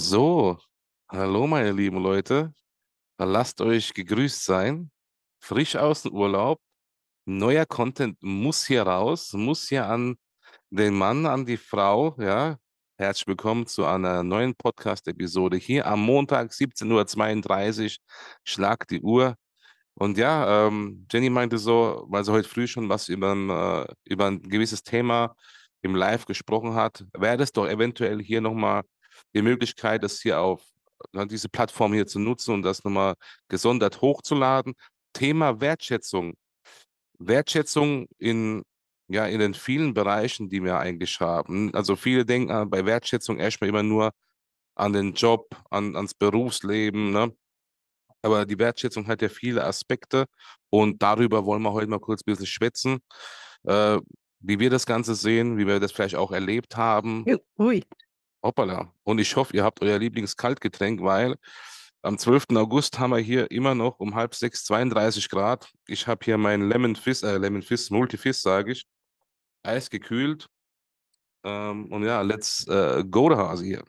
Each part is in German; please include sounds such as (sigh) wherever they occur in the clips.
so, hallo meine lieben Leute, lasst euch gegrüßt sein, frisch aus dem Urlaub, neuer Content muss hier raus, muss hier an den Mann, an die Frau, ja, herzlich willkommen zu einer neuen Podcast-Episode hier am Montag, 17.32 Uhr, schlag die Uhr. Und ja, ähm, Jenny meinte so, weil sie heute früh schon was über, äh, über ein gewisses Thema im Live gesprochen hat, wäre es doch eventuell hier nochmal die Möglichkeit, das hier auf ne, diese Plattform hier zu nutzen und das nochmal gesondert hochzuladen. Thema Wertschätzung. Wertschätzung in, ja, in den vielen Bereichen, die wir eigentlich haben. Also viele denken ah, bei Wertschätzung erstmal immer nur an den Job, an, ans Berufsleben. Ne? Aber die Wertschätzung hat ja viele Aspekte und darüber wollen wir heute mal kurz ein bisschen schwätzen. Äh, wie wir das Ganze sehen, wie wir das vielleicht auch erlebt haben. Ui. Hoppala. Und ich hoffe, ihr habt euer Lieblingskaltgetränk, weil am 12. August haben wir hier immer noch um halb sechs 32 Grad. Ich habe hier meinen Lemon Fizz, äh, Lemon Fizz, Multifizz, sage ich, eisgekühlt. Ähm, und ja, let's äh, go to Hase hier.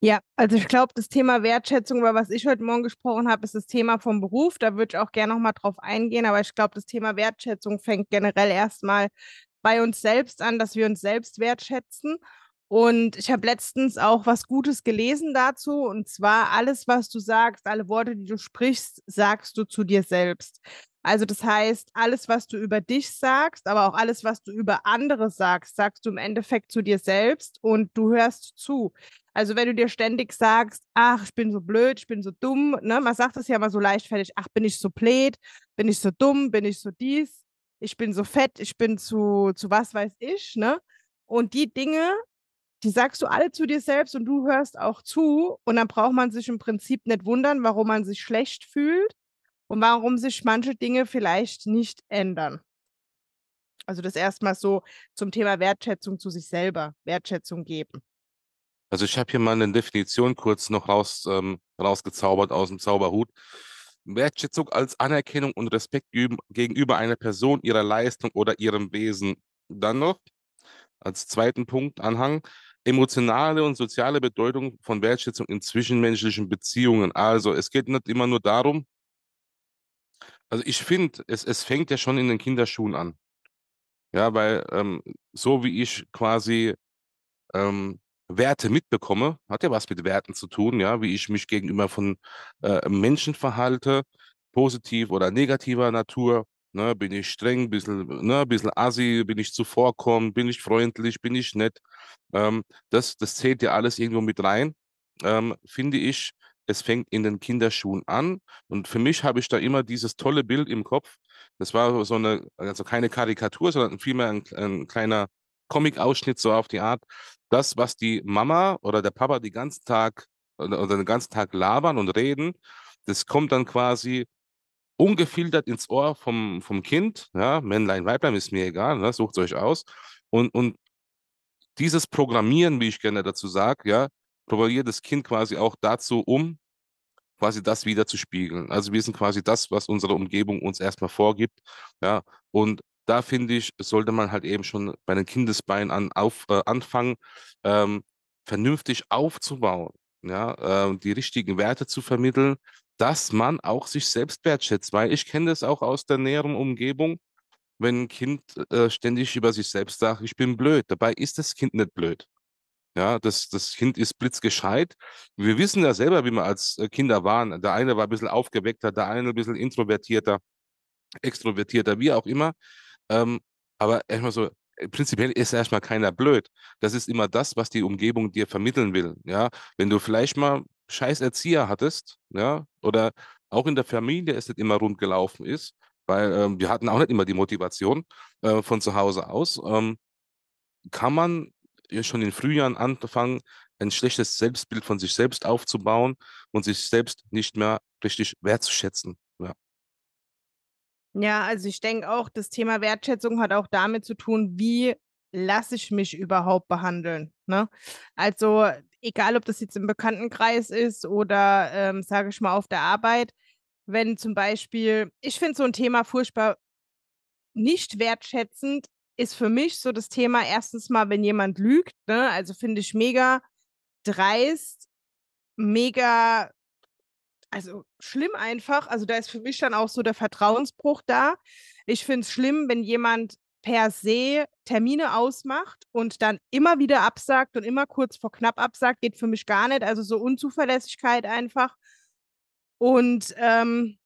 Ja, also ich glaube, das Thema Wertschätzung, über was ich heute Morgen gesprochen habe, ist das Thema vom Beruf. Da würde ich auch gerne nochmal drauf eingehen. Aber ich glaube, das Thema Wertschätzung fängt generell erstmal bei uns selbst an, dass wir uns selbst wertschätzen und ich habe letztens auch was Gutes gelesen dazu, und zwar alles, was du sagst, alle Worte, die du sprichst, sagst du zu dir selbst. Also das heißt, alles, was du über dich sagst, aber auch alles, was du über andere sagst, sagst du im Endeffekt zu dir selbst und du hörst zu. Also wenn du dir ständig sagst, ach, ich bin so blöd, ich bin so dumm, ne? man sagt das ja mal so leichtfertig, ach, bin ich so blöd, bin ich so dumm, bin ich so dies, ich bin so fett, ich bin zu, zu was weiß ich, ne? Und die Dinge die sagst du alle zu dir selbst und du hörst auch zu. Und dann braucht man sich im Prinzip nicht wundern, warum man sich schlecht fühlt und warum sich manche Dinge vielleicht nicht ändern. Also das erstmal so zum Thema Wertschätzung zu sich selber, Wertschätzung geben. Also ich habe hier mal eine Definition kurz noch raus, ähm, rausgezaubert aus dem Zauberhut. Wertschätzung als Anerkennung und Respekt gegenüber einer Person, ihrer Leistung oder ihrem Wesen. Dann noch als zweiten Punkt Anhang emotionale und soziale Bedeutung von Wertschätzung in zwischenmenschlichen Beziehungen. Also es geht nicht immer nur darum, also ich finde, es, es fängt ja schon in den Kinderschuhen an. Ja, weil ähm, so wie ich quasi ähm, Werte mitbekomme, hat ja was mit Werten zu tun, ja, wie ich mich gegenüber von äh, Menschen verhalte, positiv oder negativer Natur, Ne, bin ich streng, bisschen, ne, bisschen assi, bin ich zuvorkommend, bin ich freundlich, bin ich nett. Ähm, das, das zählt ja alles irgendwo mit rein, ähm, finde ich. Es fängt in den Kinderschuhen an. Und für mich habe ich da immer dieses tolle Bild im Kopf. Das war so eine, also keine Karikatur, sondern vielmehr ein, ein kleiner Comic-Ausschnitt, so auf die Art. Das, was die Mama oder der Papa die ganzen Tag oder den ganzen Tag labern und reden, das kommt dann quasi ungefiltert ins Ohr vom, vom Kind, ja, Männlein, Weiblein ist mir egal, ne, sucht euch aus. Und, und dieses Programmieren, wie ich gerne dazu sage, ja, programmiert das Kind quasi auch dazu, um quasi das wieder zu spiegeln. Also wir sind quasi das, was unsere Umgebung uns erstmal vorgibt. Ja, und da finde ich, sollte man halt eben schon bei den Kindesbeinen an, auf, äh, anfangen, ähm, vernünftig aufzubauen, ja, äh, die richtigen Werte zu vermitteln, dass man auch sich selbst wertschätzt, weil ich kenne das auch aus der näheren Umgebung, wenn ein Kind äh, ständig über sich selbst sagt, ich bin blöd. Dabei ist das Kind nicht blöd. Ja, das, das Kind ist blitzgescheit. Wir wissen ja selber, wie wir als äh, Kinder waren. Der eine war ein bisschen aufgeweckter, der eine ein bisschen introvertierter, extrovertierter, wie auch immer. Ähm, aber erstmal so, äh, prinzipiell ist erstmal keiner blöd. Das ist immer das, was die Umgebung dir vermitteln will. Ja, wenn du vielleicht mal scheiß Erzieher hattest, ja, oder auch in der Familie ist es immer rund gelaufen ist, weil ähm, wir hatten auch nicht immer die Motivation äh, von zu Hause aus. Ähm, kann man schon in Frühjahren anfangen, ein schlechtes Selbstbild von sich selbst aufzubauen und sich selbst nicht mehr richtig wertzuschätzen. Ja. Ja, also ich denke auch, das Thema Wertschätzung hat auch damit zu tun, wie lasse ich mich überhaupt behandeln. Ne? Also egal ob das jetzt im Bekanntenkreis ist oder, ähm, sage ich mal, auf der Arbeit, wenn zum Beispiel, ich finde so ein Thema furchtbar nicht wertschätzend, ist für mich so das Thema erstens mal, wenn jemand lügt, ne? also finde ich mega dreist, mega, also schlimm einfach. Also da ist für mich dann auch so der Vertrauensbruch da. Ich finde es schlimm, wenn jemand per se Termine ausmacht und dann immer wieder absagt und immer kurz vor knapp absagt, geht für mich gar nicht. Also so Unzuverlässigkeit einfach. Und ähm,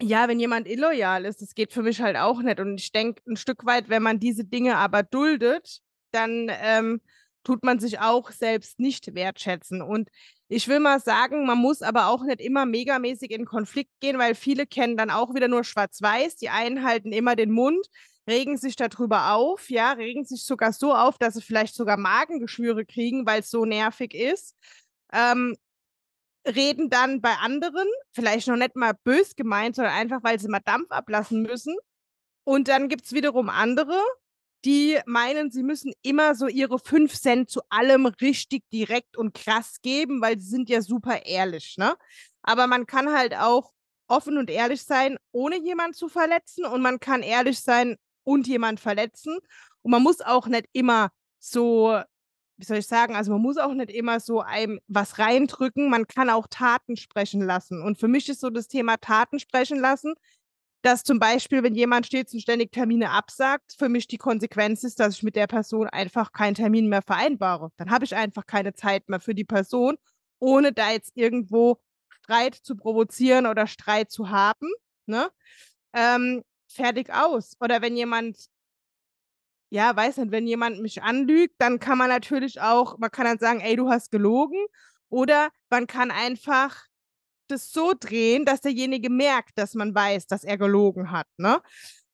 ja, wenn jemand illoyal ist, das geht für mich halt auch nicht. Und ich denke, ein Stück weit, wenn man diese Dinge aber duldet, dann ähm, tut man sich auch selbst nicht wertschätzen. Und ich will mal sagen, man muss aber auch nicht immer megamäßig in Konflikt gehen, weil viele kennen dann auch wieder nur schwarz-weiß. Die einen halten immer den Mund, regen sich darüber auf, ja, regen sich sogar so auf, dass sie vielleicht sogar Magengeschwüre kriegen, weil es so nervig ist. Ähm, reden dann bei anderen, vielleicht noch nicht mal bös gemeint, sondern einfach, weil sie mal Dampf ablassen müssen. Und dann gibt es wiederum andere, die meinen, sie müssen immer so ihre 5 Cent zu allem richtig direkt und krass geben, weil sie sind ja super ehrlich, ne? Aber man kann halt auch offen und ehrlich sein, ohne jemanden zu verletzen und man kann ehrlich sein, und jemand verletzen. Und man muss auch nicht immer so, wie soll ich sagen, also man muss auch nicht immer so einem was reindrücken. Man kann auch Taten sprechen lassen. Und für mich ist so das Thema Taten sprechen lassen, dass zum Beispiel, wenn jemand stets und ständig Termine absagt, für mich die Konsequenz ist, dass ich mit der Person einfach keinen Termin mehr vereinbare. Dann habe ich einfach keine Zeit mehr für die Person, ohne da jetzt irgendwo Streit zu provozieren oder Streit zu haben. Ne? Ähm, fertig aus. Oder wenn jemand, ja, weiß nicht, wenn jemand mich anlügt, dann kann man natürlich auch, man kann dann sagen, ey, du hast gelogen. Oder man kann einfach das so drehen, dass derjenige merkt, dass man weiß, dass er gelogen hat. Ne?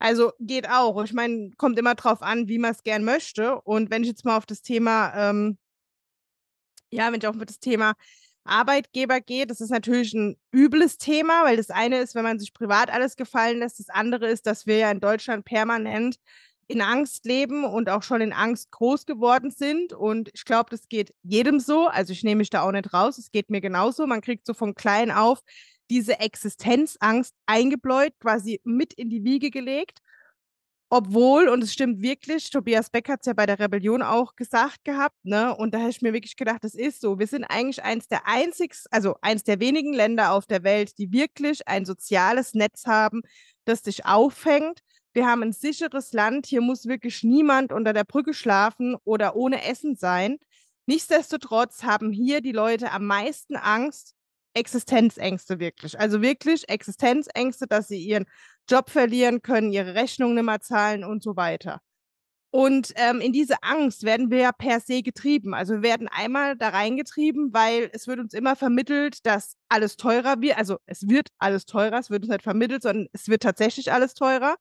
Also geht auch. Ich meine, kommt immer drauf an, wie man es gern möchte. Und wenn ich jetzt mal auf das Thema, ähm, ja, wenn ich auch mit das Thema Arbeitgeber geht. Das ist natürlich ein übles Thema, weil das eine ist, wenn man sich privat alles gefallen lässt. Das andere ist, dass wir ja in Deutschland permanent in Angst leben und auch schon in Angst groß geworden sind. Und ich glaube, das geht jedem so. Also ich nehme mich da auch nicht raus. Es geht mir genauso. Man kriegt so von klein auf diese Existenzangst eingebläut, quasi mit in die Wiege gelegt. Obwohl, und es stimmt wirklich, Tobias Beck hat es ja bei der Rebellion auch gesagt gehabt, ne? Und da habe ich mir wirklich gedacht, das ist so. Wir sind eigentlich eins der einzigen, also eins der wenigen Länder auf der Welt, die wirklich ein soziales Netz haben, das dich auffängt. Wir haben ein sicheres Land, hier muss wirklich niemand unter der Brücke schlafen oder ohne Essen sein. Nichtsdestotrotz haben hier die Leute am meisten Angst Existenzängste wirklich. Also wirklich Existenzängste, dass sie ihren Job verlieren können, ihre Rechnung nicht mehr zahlen und so weiter. Und ähm, in diese Angst werden wir ja per se getrieben. Also wir werden einmal da reingetrieben, weil es wird uns immer vermittelt, dass alles teurer wird. Also es wird alles teurer, es wird uns nicht vermittelt, sondern es wird tatsächlich alles teurer.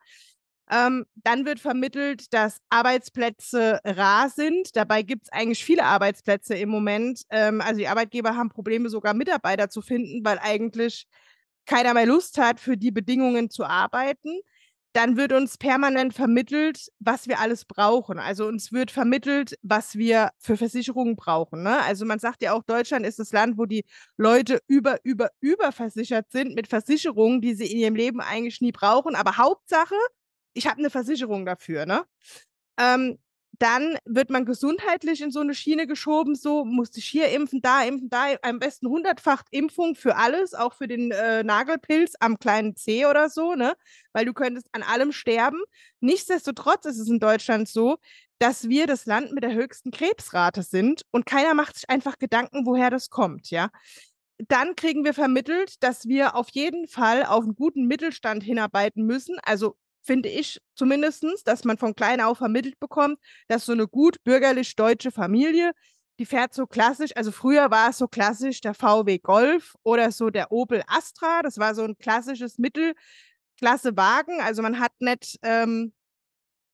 Ähm, dann wird vermittelt, dass Arbeitsplätze rar sind. Dabei gibt es eigentlich viele Arbeitsplätze im Moment. Ähm, also die Arbeitgeber haben Probleme, sogar Mitarbeiter zu finden, weil eigentlich keiner mehr Lust hat, für die Bedingungen zu arbeiten. Dann wird uns permanent vermittelt, was wir alles brauchen. Also uns wird vermittelt, was wir für Versicherungen brauchen. Ne? Also man sagt ja auch, Deutschland ist das Land, wo die Leute über, über, überversichert sind mit Versicherungen, die sie in ihrem Leben eigentlich nie brauchen. Aber Hauptsache, ich habe eine Versicherung dafür, ne? Ähm, dann wird man gesundheitlich in so eine Schiene geschoben, so muss ich hier impfen, da impfen, da, am besten hundertfach Impfung für alles, auch für den äh, Nagelpilz am kleinen C oder so, ne? Weil du könntest an allem sterben. Nichtsdestotrotz ist es in Deutschland so, dass wir das Land mit der höchsten Krebsrate sind und keiner macht sich einfach Gedanken, woher das kommt, ja? Dann kriegen wir vermittelt, dass wir auf jeden Fall auf einen guten Mittelstand hinarbeiten müssen, also finde ich zumindestens, dass man von klein auf vermittelt bekommt, dass so eine gut bürgerlich deutsche Familie, die fährt so klassisch, also früher war es so klassisch der VW Golf oder so der Opel Astra, das war so ein klassisches Mittelklassewagen, also man hat nicht, ähm,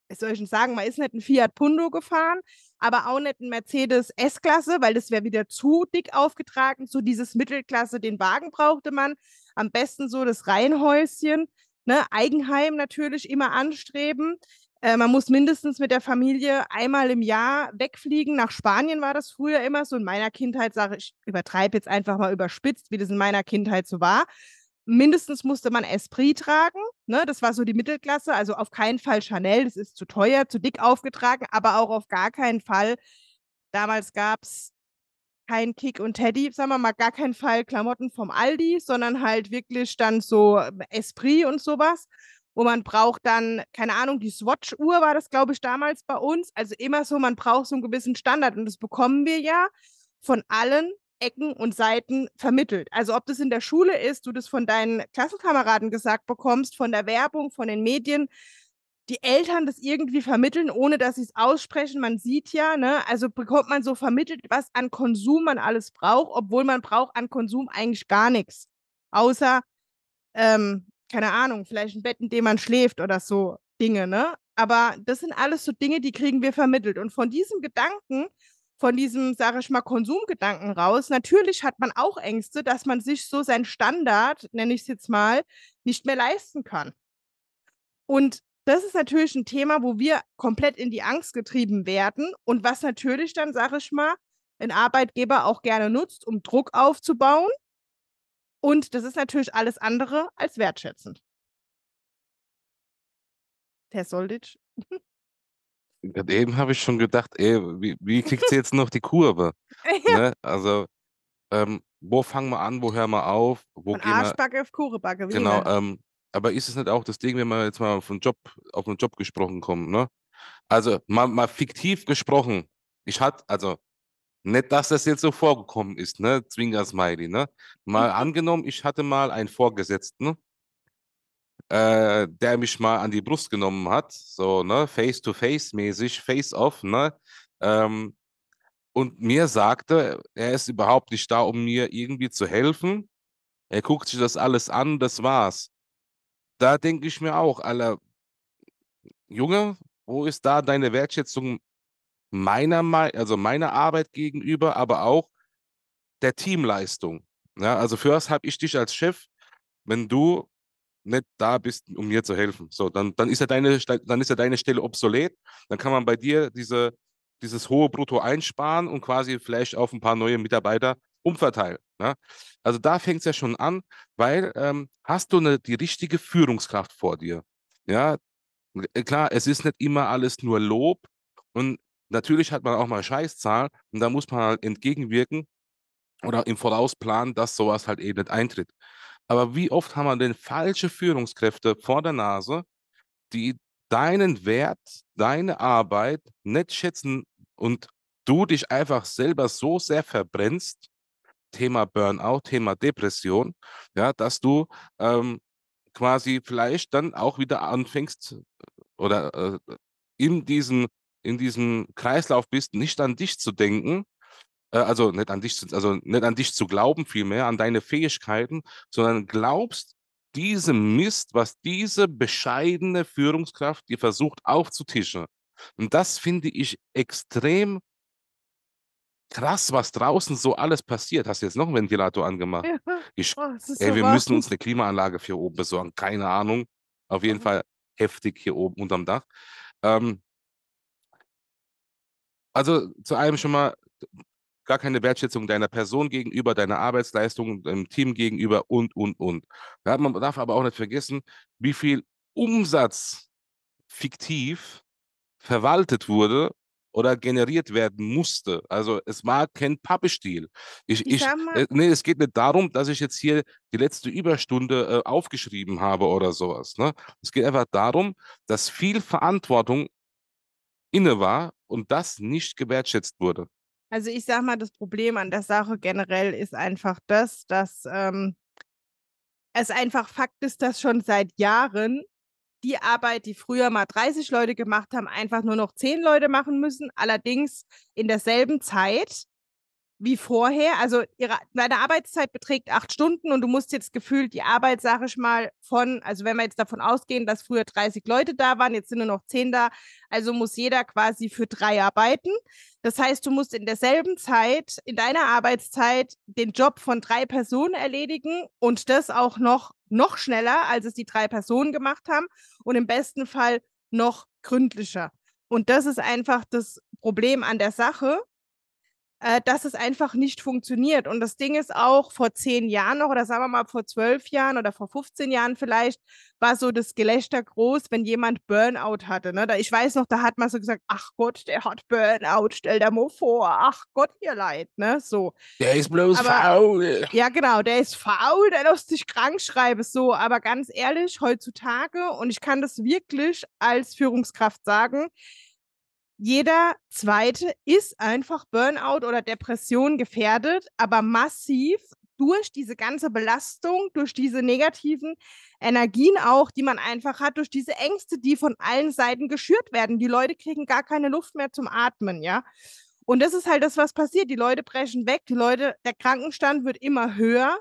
was soll ich denn sagen, man ist nicht ein Fiat Punto gefahren, aber auch nicht ein Mercedes S-Klasse, weil das wäre wieder zu dick aufgetragen, so dieses Mittelklasse, den Wagen brauchte man, am besten so das Reihenhäuschen, ne, Eigenheim natürlich immer anstreben. Äh, man muss mindestens mit der Familie einmal im Jahr wegfliegen. Nach Spanien war das früher immer so. In meiner Kindheit, sage ich, übertreibe jetzt einfach mal überspitzt, wie das in meiner Kindheit so war. Mindestens musste man Esprit tragen. Ne? Das war so die Mittelklasse. Also auf keinen Fall Chanel. Das ist zu teuer, zu dick aufgetragen, aber auch auf gar keinen Fall. Damals gab es kein Kick und Teddy, sagen wir mal, gar keinen Fall Klamotten vom Aldi, sondern halt wirklich dann so ähm, Esprit und sowas, wo man braucht dann, keine Ahnung, die Swatch-Uhr war das, glaube ich, damals bei uns. Also immer so, man braucht so einen gewissen Standard und das bekommen wir ja von allen Ecken und Seiten vermittelt. Also ob das in der Schule ist, du das von deinen Klassenkameraden gesagt bekommst, von der Werbung, von den Medien, die Eltern das irgendwie vermitteln, ohne dass sie es aussprechen. Man sieht ja, ne? also bekommt man so vermittelt, was an Konsum man alles braucht, obwohl man braucht an Konsum eigentlich gar nichts. Außer, ähm, keine Ahnung, vielleicht ein Bett, in dem man schläft oder so Dinge. Ne? Aber das sind alles so Dinge, die kriegen wir vermittelt. Und von diesem Gedanken, von diesem, sage ich mal, Konsumgedanken raus, natürlich hat man auch Ängste, dass man sich so seinen Standard, nenne ich es jetzt mal, nicht mehr leisten kann. Und das ist natürlich ein Thema, wo wir komplett in die Angst getrieben werden und was natürlich dann, sage ich mal, ein Arbeitgeber auch gerne nutzt, um Druck aufzubauen. Und das ist natürlich alles andere als wertschätzend. Herr Solditsch. Gerade eben habe ich schon gedacht, ey, wie, wie kriegt sie jetzt noch die Kurve? (laughs) ja. ne? Also, ähm, wo fangen wir an, wo hören wir auf? Wo Von Arschbacke auf Kurebacke. Genau, ähm, aber ist es nicht auch das Ding, wenn wir jetzt mal von Job, auf einen Job gesprochen kommen, ne? Also mal, mal fiktiv gesprochen. Ich hatte, also nicht, dass das jetzt so vorgekommen ist, ne? Zwinger Smiley, ne? Mal mhm. angenommen, ich hatte mal einen Vorgesetzten, äh, der mich mal an die Brust genommen hat, so, ne? Face-to-face-mäßig, face-off, ne? Ähm, und mir sagte, er ist überhaupt nicht da, um mir irgendwie zu helfen. Er guckt sich das alles an, das war's da denke ich mir auch, aller Junge, wo ist da deine Wertschätzung meiner, also meiner Arbeit gegenüber, aber auch der Teamleistung? Ja, also für was habe ich dich als Chef, wenn du nicht da bist, um mir zu helfen. So, dann, dann, ist ja deine, dann ist ja deine Stelle obsolet. Dann kann man bei dir diese, dieses hohe Brutto einsparen und quasi vielleicht auf ein paar neue Mitarbeiter umverteilen. Ne? Also da fängt es ja schon an, weil ähm, hast du eine, die richtige Führungskraft vor dir. Ja, äh, klar, es ist nicht immer alles nur Lob und natürlich hat man auch mal Scheißzahlen und da muss man halt entgegenwirken oder im Voraus planen, dass sowas halt eben nicht eintritt. Aber wie oft haben wir denn falsche Führungskräfte vor der Nase, die deinen Wert, deine Arbeit nicht schätzen und du dich einfach selber so sehr verbrennst, Thema Burnout, Thema Depression, ja, dass du ähm, quasi vielleicht dann auch wieder anfängst oder äh, in diesem in diesem Kreislauf bist, nicht an dich zu denken, äh, also nicht an dich, also nicht an dich zu glauben vielmehr, an deine Fähigkeiten, sondern glaubst diesem Mist, was diese bescheidene Führungskraft dir versucht aufzutischen. Und das finde ich extrem krass, was draußen so alles passiert. Hast du jetzt noch einen Ventilator angemacht? Ja. Ich, oh, ey, so wir müssen uns eine Klimaanlage für oben besorgen. Keine Ahnung. Auf jeden mhm. Fall heftig hier oben unterm Dach. Ähm, also zu einem schon mal gar keine Wertschätzung deiner Person gegenüber, deiner Arbeitsleistung, deinem Team gegenüber und, und, und. Ja, man darf aber auch nicht vergessen, wie viel Umsatz fiktiv verwaltet wurde oder generiert werden musste. Also es war kein Pappestil. Ich, ich, äh, nee, es geht nicht darum, dass ich jetzt hier die letzte Überstunde äh, aufgeschrieben habe oder sowas. Ne? Es geht einfach darum, dass viel Verantwortung inne war und das nicht gewertschätzt wurde. Also ich sag mal, das Problem an der Sache generell ist einfach das, dass ähm, es einfach Fakt ist, dass schon seit Jahren die Arbeit, die früher mal 30 Leute gemacht haben, einfach nur noch 10 Leute machen müssen, allerdings in derselben Zeit wie vorher. Also ihre, deine Arbeitszeit beträgt acht Stunden und du musst jetzt gefühlt die Arbeit, sage ich mal, von, also wenn wir jetzt davon ausgehen, dass früher 30 Leute da waren, jetzt sind nur noch zehn da, also muss jeder quasi für drei arbeiten. Das heißt, du musst in derselben Zeit, in deiner Arbeitszeit, den Job von drei Personen erledigen und das auch noch, noch schneller, als es die drei Personen gemacht haben und im besten Fall noch gründlicher. Und das ist einfach das Problem an der Sache, äh, dass es einfach nicht funktioniert. Und das Ding ist auch, vor zehn Jahren noch oder sagen wir mal vor zwölf Jahren oder vor 15 Jahren vielleicht, war so das Gelächter groß, wenn jemand Burnout hatte. Ne? Da, ich weiß noch, da hat man so gesagt, ach Gott, der hat Burnout, stell dir mal vor, ach Gott, ihr Leid, ne? So. Der ist bloß aber, faul. Ja, genau, der ist faul, der lässt sich krank schreiben, so. Aber ganz ehrlich, heutzutage, und ich kann das wirklich als Führungskraft sagen, jeder zweite ist einfach Burnout oder Depression gefährdet, aber massiv durch diese ganze Belastung, durch diese negativen Energien auch, die man einfach hat, durch diese Ängste, die von allen Seiten geschürt werden. Die Leute kriegen gar keine Luft mehr zum Atmen, ja. Und das ist halt das, was passiert. Die Leute brechen weg, die Leute, der Krankenstand wird immer höher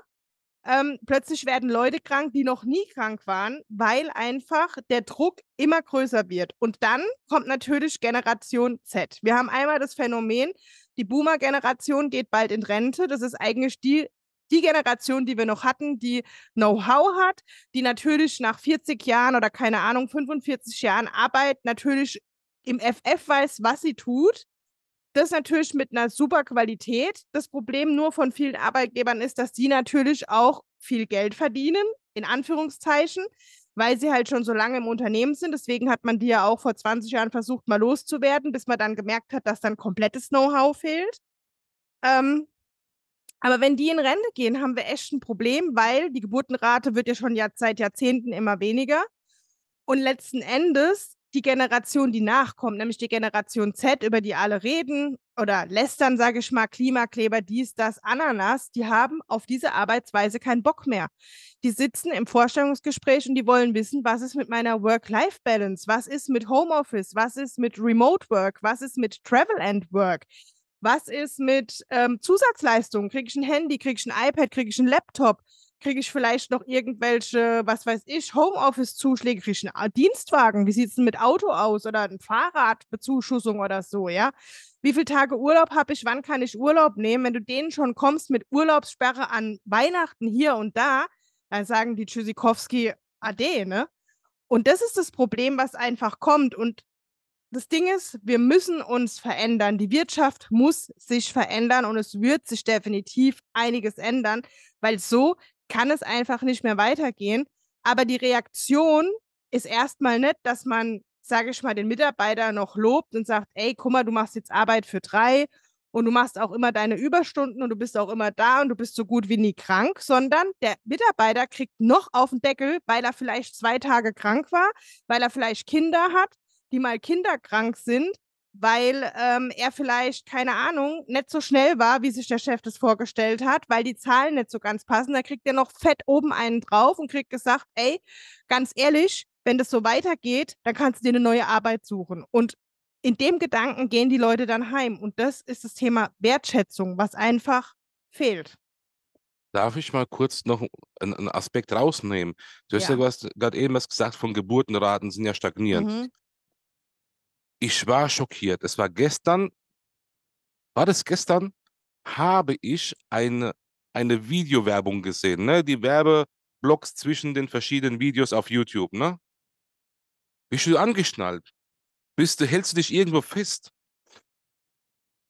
ähm, plötzlich werden Leute krank, die noch nie krank waren, weil einfach der Druck immer größer wird. Und dann kommt natürlich Generation Z. Wir haben einmal das Phänomen, die Boomer-Generation geht bald in Rente. Das ist eigentlich die, die Generation, die wir noch hatten, die Know-how hat, die natürlich nach 40 Jahren oder keine Ahnung, 45 Jahren Arbeit natürlich im FF weiß, was sie tut das natürlich mit einer super Qualität. Das Problem nur von vielen Arbeitgebern ist, dass die natürlich auch viel Geld verdienen, in Anführungszeichen, weil sie halt schon so lange im Unternehmen sind. Deswegen hat man die ja auch vor 20 Jahren versucht, mal loszuwerden, bis man dann gemerkt hat, dass dann komplettes Know-how fehlt. Ähm, aber wenn die in Rente gehen, haben wir echt ein Problem, weil die Geburtenrate wird ja schon seit Jahrzehnten immer weniger. Und letzten Endes die Generation, die nachkommt, nämlich die Generation Z, über die alle reden oder lästern, sage ich mal, Klimakleber, dies, das, Ananas, die haben auf diese Arbeitsweise keinen Bock mehr. Die sitzen im Vorstellungsgespräch und die wollen wissen, was ist mit meiner Work-Life-Balance, was ist mit Homeoffice, was ist mit Remote Work, was ist mit Travel and Work. Was ist mit ähm, Zusatzleistungen? Kriege ich ein Handy, kriege ich ein iPad, kriege ich einen Laptop? kriege ich vielleicht noch irgendwelche, was weiß ich, Homeoffice-Zuschläge, kriege ich einen äh, Dienstwagen, wie sieht es denn mit Auto aus oder ein Fahrradbezuschussung oder so, ja? Wie viele Tage Urlaub habe ich, wann kann ich Urlaub nehmen? Wenn du denen schon kommst mit Urlaubssperre an Weihnachten hier und da, dann sagen die Tschüssikowski Ade, ne? Und das ist das Problem, was einfach kommt. Und das Ding ist, wir müssen uns verändern. Die Wirtschaft muss sich verändern und es wird sich definitiv einiges ändern, weil so kann es einfach nicht mehr weitergehen. Aber die Reaktion ist erstmal nicht, dass man, sage ich mal, den Mitarbeiter noch lobt und sagt, ey, guck mal, du machst jetzt Arbeit für drei und du machst auch immer deine Überstunden und du bist auch immer da und du bist so gut wie nie krank, sondern der Mitarbeiter kriegt noch auf den Deckel, weil er vielleicht zwei Tage krank war, weil er vielleicht Kinder hat, die mal kinderkrank sind, weil ähm, er vielleicht, keine Ahnung, nicht so schnell war, wie sich der Chef das vorgestellt hat, weil die Zahlen nicht so ganz passen. Da kriegt er noch fett oben einen drauf und kriegt gesagt, ey, ganz ehrlich, wenn das so weitergeht, dann kannst du dir eine neue Arbeit suchen. Und in dem Gedanken gehen die Leute dann heim. Und das ist das Thema Wertschätzung, was einfach fehlt. Darf ich mal kurz noch einen, Aspekt rausnehmen? Du hast ja, ja gerade eben was gesagt von Geburtenraten sind ja stagnierend. Mhm. Ich war schockiert. Es war gestern, war das gestern, habe ich eine, eine Videowerbung gesehen, ne? die Werbeblocks zwischen den verschiedenen Videos auf YouTube. Ne? Bist du angeschnallt? Bist du, hältst du dich irgendwo fest?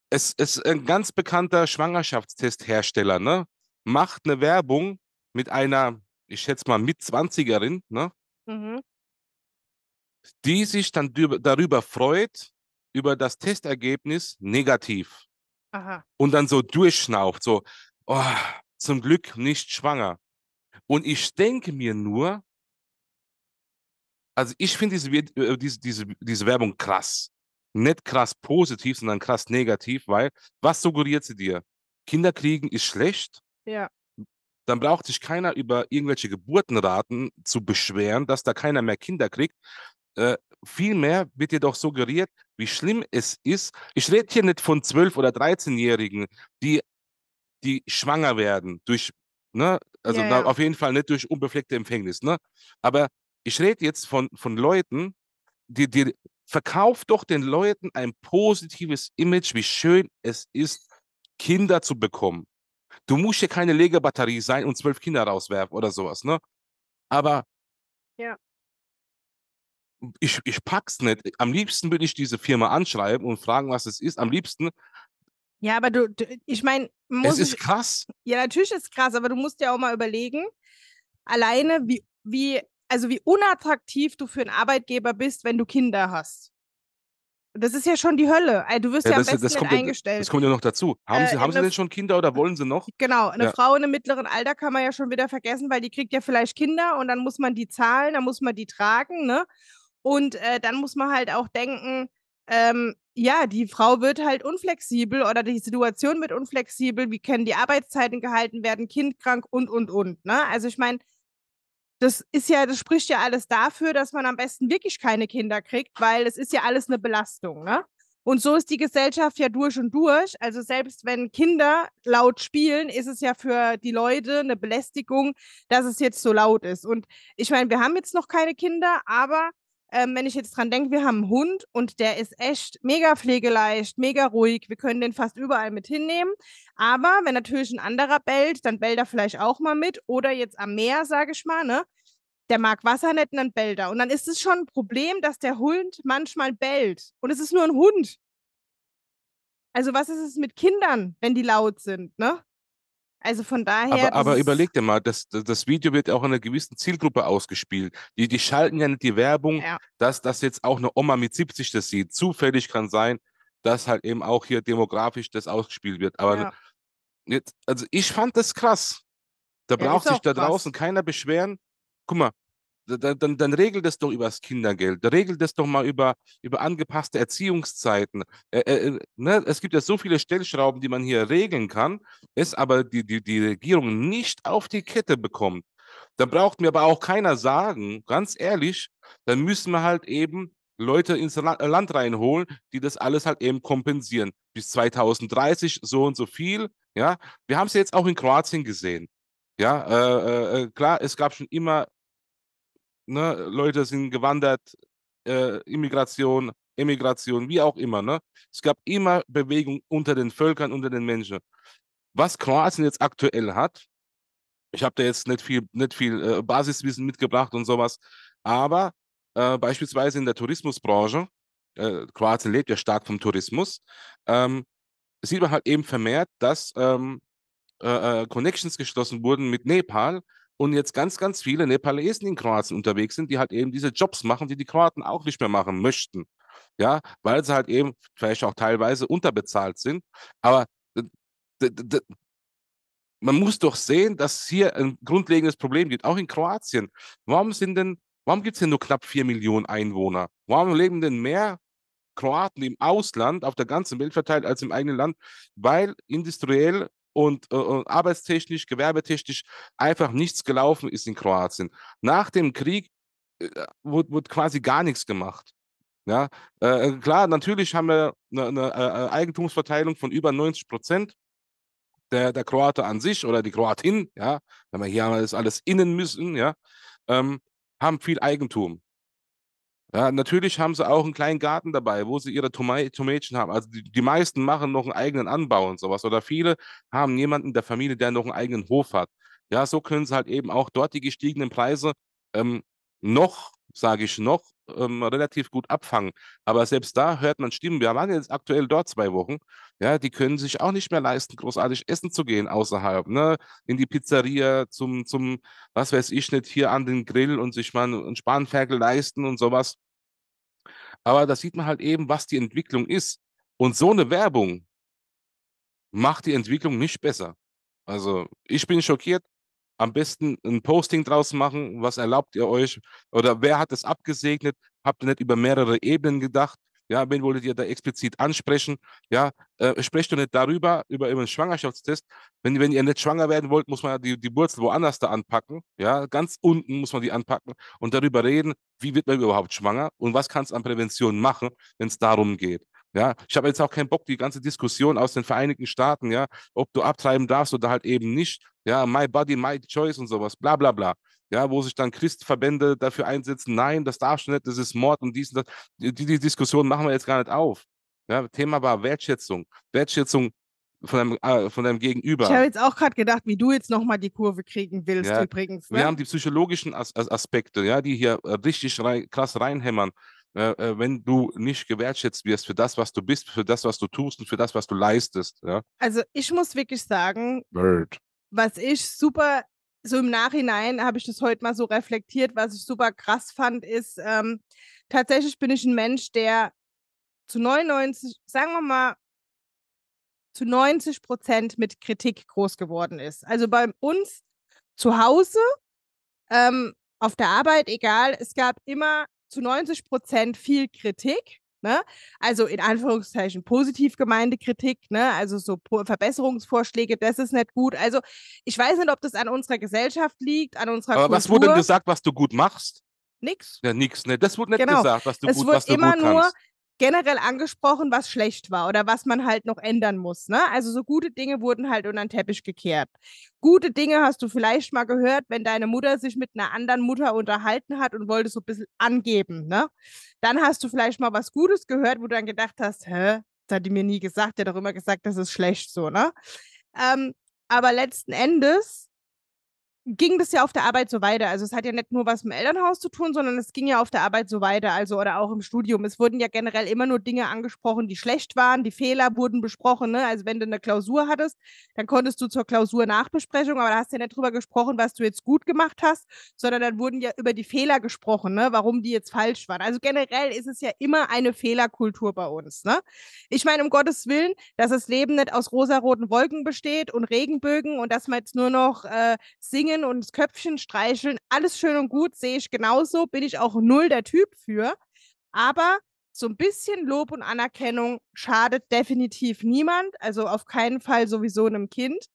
Es ist ein ganz bekannter Schwangerschaftstesthersteller, ne? Macht eine Werbung mit einer, ich schätze mal, Mitzwanzigerin, ne? Mhm die sich dann darüber freut, über das Testergebnis negativ. Aha. Und dann so durchschnauft, so, oh, zum Glück nicht schwanger. Und ich denke mir nur, also ich finde diese, äh, diese, diese, diese Werbung krass. Nicht krass positiv, sondern krass negativ, weil was suggeriert sie dir? Kinder kriegen ist schlecht. Ja. Dann braucht sich keiner über irgendwelche Geburtenraten zu beschweren, dass da keiner mehr Kinder kriegt, äh, vielmehr wird jedoch suggeriert, wie schlimm es ist. Ich rede hier nicht von 12- oder 13-Jährigen, die, die schwanger werden durch, ne, also ja, ja. auf jeden Fall nicht durch unbefleckte Empfängnis, ne? Aber ich rede jetzt von, von Leuten, die, die verkauft doch den Leuten ein positives Image, wie schön es ist, Kinder zu bekommen. Du musst ja keine Legebatterie sein und zwölf Kinder rauswerfen oder sowas, ne? Aber ja ich, ich pack's nicht. Am liebsten würde ich diese Firma anschreiben und fragen, was es ist. Am liebsten. Ja, aber du, du ich meine, es ist krass. Ja, natürlich ist es krass, aber du musst ja auch mal überlegen, alleine wie, wie, also wie unattraktiv du für einen Arbeitgeber bist, wenn du Kinder hast. Das ist ja schon die Hölle. du wirst ja, ja das, am besten das kommt, eingestellt. Das kommt ja noch dazu. Haben, äh, sie, haben sie denn schon Kinder oder wollen sie noch? Genau, eine ja. Frau in einem mittleren Alter kann man ja schon wieder vergessen, weil die kriegt ja vielleicht Kinder und dann muss man die zahlen, dann muss man die tragen, ne? Und äh, dann muss man halt auch denken, ähm, ja, die Frau wird halt unflexibel oder die Situation wird unflexibel, wie können die Arbeitszeiten gehalten werden, Kind krank und, und, und. Ne? Also ich meine, das ist ja, das spricht ja alles dafür, dass man am besten wirklich keine Kinder kriegt, weil es ist ja alles eine Belastung. Ne? Und so ist die Gesellschaft ja durch und durch. Also selbst wenn Kinder laut spielen, ist es ja für die Leute eine Belästigung, dass es jetzt so laut ist. Und ich meine, wir haben jetzt noch keine Kinder, aber ähm, wenn ich jetzt dran denke, wir haben einen Hund und der ist echt mega pflegeleicht, mega ruhig. Wir können den fast überall mit hinnehmen. Aber wenn natürlich ein anderer bellt, dann bellt er vielleicht auch mal mit. Oder jetzt am Meer, sage ich mal, ne? Der mag Wasser nicht und dann bellt er. Und dann ist es schon ein Problem, dass der Hund manchmal bellt. Und es ist nur ein Hund. Also was ist es mit Kindern, wenn die laut sind, ne? Also von daher. Aber, aber überleg dir mal, das, das Video wird auch einer gewissen Zielgruppe ausgespielt. Die, die schalten ja nicht die Werbung, ja. dass das jetzt auch eine Oma mit 70 das sieht. Zufällig kann sein, dass halt eben auch hier demografisch das ausgespielt wird. Aber ja. jetzt, also ich fand das krass. Da ja, braucht sich da krass. draußen keiner beschweren. Guck mal, dann, dann, dann regelt es doch über das Kindergeld, regelt es doch mal über, über angepasste Erziehungszeiten. Äh, äh, ne? Es gibt ja so viele Stellschrauben, die man hier regeln kann, es aber die, die, die Regierung nicht auf die Kette bekommt. Da braucht mir aber auch keiner sagen, ganz ehrlich, dann müssen wir halt eben Leute ins äh, Land reinholen, die das alles halt eben kompensieren. Bis 2030 so und so viel. Ja, wir haben es ja jetzt auch in Kroatien gesehen. Ja, äh, äh, äh klar, es gab schon immer ne? Leute sind gewandert, äh, Immigration, Emigration, wie auch immer. Ne? Es gab immer Bewegung unter den Völkern, unter den Menschen. Was Kroatien jetzt aktuell hat, ich habe da jetzt nicht viel, nicht viel äh, Basiswissen mitgebracht und sowas, aber äh, beispielsweise in der Tourismusbranche, äh, Kroatien lebt ja stark vom Tourismus, ähm, sieht man halt eben vermehrt, dass ähm, äh, äh, Connections geschlossen wurden mit Nepal, und jetzt ganz, ganz viele Nepalesen in Kroatien unterwegs sind, die halt eben diese Jobs machen, die die Kroaten auch nicht mehr machen möchten. Ja, weil sie halt eben vielleicht auch teilweise unterbezahlt sind. Aber äh, man muss doch sehen, dass es hier ein grundlegendes Problem gibt, auch in Kroatien. Warum sind denn, warum gibt es denn nur knapp vier Millionen Einwohner? Warum leben denn mehr Kroaten im Ausland auf der ganzen Welt verteilt als im eigenen Land? Weil industriell und äh, arbeitstechnisch, gewerbetechnisch einfach nichts gelaufen ist in Kroatien. Nach dem Krieg äh, wurde, wurde quasi gar nichts gemacht. Ja, äh, äh klar, natürlich haben wir eine, eine, äh, äh, Eigentumsverteilung von über 90 Prozent. Der, der Kroate an sich oder die Kroatin, ja, wenn wir hier alles innen müssen, ja, ähm, haben viel Eigentum. Ja, natürlich haben sie auch einen kleinen Garten dabei, wo sie ihre Toma haben. Also die, die, meisten machen noch einen eigenen Anbau und sowas. Oder viele haben jemanden in der Familie, der noch einen eigenen Hof hat. Ja, so können sie halt eben auch dort die gestiegenen Preise ähm, noch, sage ich noch, ähm, relativ gut abfangen. Aber selbst da hört man Stimmen. Wir waren jetzt aktuell dort zwei Wochen. Ja, die können sich auch nicht mehr leisten, großartig essen zu gehen außerhalb, ne? In die Pizzeria, zum, zum, was weiß ich nicht, hier an den Grill und sich mal einen Spanferkel leisten und sowas. Aber da sieht man halt eben, was die Entwicklung ist. Und so eine Werbung macht die Entwicklung nicht besser. Also ich bin schockiert. Am besten ein Posting draus machen. Was erlaubt ihr euch? Oder wer hat es abgesegnet? Habt ihr nicht über mehrere Ebenen gedacht? Ja, wen wolltet ihr da explizit ansprechen? Ja, äh, sprecht doch nicht darüber, über, über einen Schwangerschaftstest. Wenn, wenn ihr nicht schwanger werden wollt, muss man die, die Wurzel woanders da anpacken. Ja, ganz unten muss man die anpacken und darüber reden, wie wird man überhaupt schwanger und was kann es an Prävention machen, wenn es darum geht. Ja, ich habe jetzt auch keinen Bock, die ganze Diskussion aus den Vereinigten Staaten, ja, ob du abtreiben darfst oder halt eben nicht. Ja, my body, my choice und sowas, bla bla bla ja, wo sich dann Christverbände dafür einsetzen, nein, das darfst du nicht, das ist Mord und dies und das. Die, die Diskussion machen wir jetzt gar nicht auf. Ja, Thema war Wertschätzung. Wertschätzung von deinem, äh, von deinem Gegenüber. Ich habe jetzt auch gerade gedacht, wie du jetzt nochmal die Kurve kriegen willst, ja, übrigens. Ne? Wir haben die psychologischen As As Aspekte, ja, die hier äh, richtig rein, krass reinhämmern. Äh, wenn du nicht gewertschätzt wirst für das, was du bist, für das, was du tust und für das, was du leistest. Ja? Also ich muss wirklich sagen, Bird. was ich super so im Nachhinein habe ich das heute mal so reflektiert. Was ich super krass fand, ist, ähm, tatsächlich bin ich ein Mensch, der zu 99, sagen wir mal, zu 90 Prozent mit Kritik groß geworden ist. Also bei uns zu Hause, ähm, auf der Arbeit, egal, es gab immer zu 90 Prozent viel Kritik. Ne? Also in Anführungszeichen positiv gemeinte Kritik, ne? also so Verbesserungsvorschläge, das ist nicht gut. Also ich weiß nicht, ob das an unserer Gesellschaft liegt, an unserer Aber Kultur. was wurde denn gesagt, was du gut machst? Nix. Ja, nix. Ne? Das wurde nicht genau. gesagt, was du es gut, was du gut kannst. Es wurde immer nur generell angesprochen, was schlecht war oder was man halt noch ändern muss. Ne? Also so gute Dinge wurden halt unter den Teppich gekehrt. Gute Dinge hast du vielleicht mal gehört, wenn deine Mutter sich mit einer anderen Mutter unterhalten hat und wollte so ein bisschen angeben. Ne? Dann hast du vielleicht mal was Gutes gehört, wo du dann gedacht hast, hä, das hat die mir nie gesagt, der hat doch immer gesagt, das ist schlecht so. Ne? Ähm, aber letzten Endes ging das ja auf der Arbeit so weiter. Also es hat ja nicht nur was im Elternhaus zu tun, sondern es ging ja auf der Arbeit so weiter, also oder auch im Studium. Es wurden ja generell immer nur Dinge angesprochen, die schlecht waren, die Fehler wurden besprochen. Ne? Also wenn du eine Klausur hattest, dann konntest du zur Klausur Nachbesprechung, aber da hast du ja nicht drüber gesprochen, was du jetzt gut gemacht hast, sondern dann wurden ja über die Fehler gesprochen, ne? warum die jetzt falsch waren. Also generell ist es ja immer eine Fehlerkultur bei uns. Ne? Ich meine, um Gottes Willen, dass das Leben nicht aus rosaroten Wolken besteht und Regenbögen und dass man jetzt nur noch äh, singen Küsschen und das Köpfchen streicheln, alles schön und gut, sehe ich genauso, bin ich auch null der Typ für. Aber so ein bisschen Lob und Anerkennung schadet definitiv niemand, also auf keinen Fall sowieso einem Kind.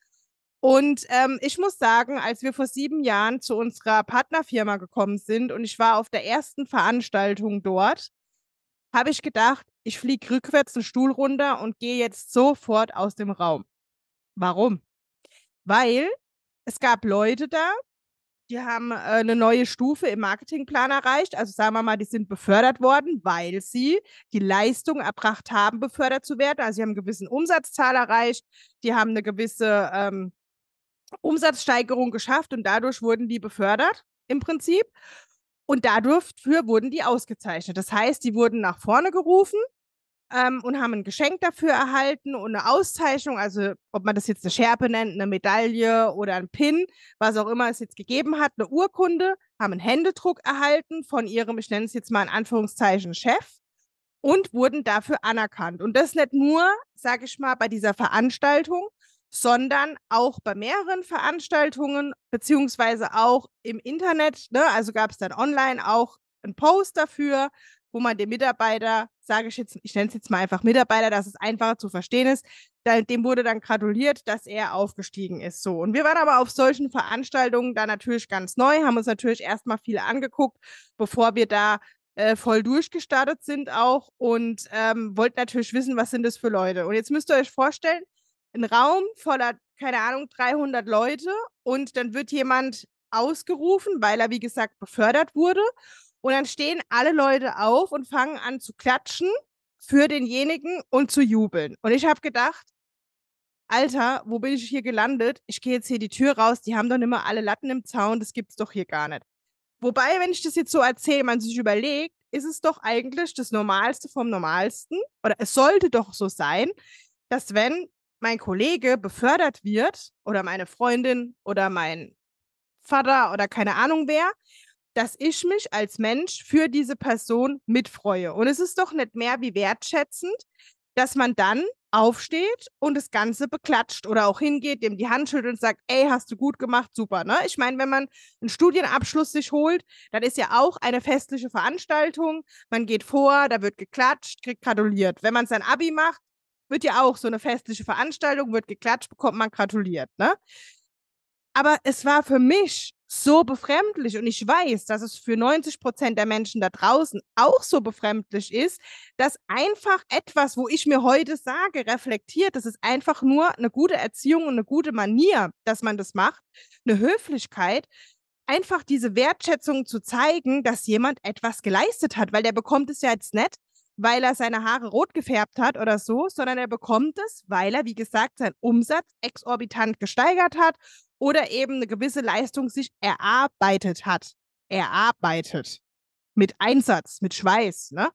Und ähm, ich muss sagen, als wir vor sieben Jahren zu unserer Partnerfirma gekommen sind und ich war auf der ersten Veranstaltung dort, habe ich gedacht, ich fliege rückwärts den Stuhl runter und gehe jetzt sofort aus dem Raum. Warum? Weil es gab Leute da, die haben äh, eine neue Stufe im Marketingplan erreicht. Also sagen wir mal, die sind befördert worden, weil sie die Leistung erbracht haben, befördert zu werden. Also sie haben einen gewissen Umsatzzahl erreicht, die haben eine gewisse ähm, Umsatzsteigerung geschafft und dadurch wurden die befördert im Prinzip. Und dafür wurden die ausgezeichnet. Das heißt, die wurden nach vorne gerufen ähm, und haben ein Geschenk dafür erhalten und eine Auszeichnung, also ob man das jetzt eine Schärpe nennt, eine Medaille oder ein Pin, was auch immer es jetzt gegeben hat, eine Urkunde, haben einen Händedruck erhalten von ihrem, ich nenne es jetzt mal in Anführungszeichen, Chef und wurden dafür anerkannt. Und das nicht nur, sage ich mal, bei dieser Veranstaltung, sondern auch bei mehreren Veranstaltungen, beziehungsweise auch im Internet. Ne? Also gab es dann online auch einen Post dafür wo man dem Mitarbeiter, sage ich jetzt, ich nenne es jetzt mal einfach Mitarbeiter, dass es einfacher zu verstehen ist, dem wurde dann gratuliert, dass er aufgestiegen ist. So. Und wir waren aber auf solchen Veranstaltungen da natürlich ganz neu, haben uns natürlich erstmal viel angeguckt, bevor wir da äh, voll durchgestartet sind auch und ähm, wollten natürlich wissen, was sind das für Leute. Und jetzt müsst ihr euch vorstellen, ein Raum voller, keine Ahnung, 300 Leute und dann wird jemand ausgerufen, weil er, wie gesagt, befördert wurde. Und dann stehen alle Leute auf und fangen an zu klatschen für denjenigen und zu jubeln. Und ich habe gedacht, Alter, wo bin ich hier gelandet? Ich gehe jetzt hier die Tür raus, die haben doch nicht mehr alle Latten im Zaun, das gibt's doch hier gar nicht. Wobei, wenn ich das jetzt so erzähle, man sich überlegt, ist es doch eigentlich das Normalste vom Normalsten, oder es sollte doch so sein, dass wenn mein Kollege befördert wird oder meine Freundin oder mein Vater oder keine Ahnung wer dass ich mich als Mensch für diese Person mitfreue. Und es ist doch nicht mehr wie wertschätzend, dass man dann aufsteht und das Ganze beklatscht oder auch hingeht, dem die Hand schüttelt und sagt, ey, hast du gut gemacht, super. Ne? Ich meine, wenn man einen Studienabschluss sich holt, dann ist ja auch eine festliche Veranstaltung. Man geht vor, da wird geklatscht, kriegt gratuliert. Wenn man sein Abi macht, wird ja auch so eine festliche Veranstaltung, wird geklatscht, bekommt man gratuliert. Ne? Aber es war für mich so befremdlich und ich weiß, dass es für 90 Prozent der Menschen da draußen auch so befremdlich ist, dass einfach etwas, wo ich mir heute sage, reflektiert, das ist einfach nur eine gute Erziehung und eine gute Manier, dass man das macht, eine Höflichkeit, einfach diese Wertschätzung zu zeigen, dass jemand etwas geleistet hat, weil der bekommt es ja jetzt nicht, weil er seine Haare rot gefärbt hat oder so, sondern er bekommt es, weil er, wie gesagt, seinen Umsatz exorbitant gesteigert hat oder eben eine gewisse Leistung sich erarbeitet hat. Erarbeitet. Mit Einsatz, mit Schweiß. Ne?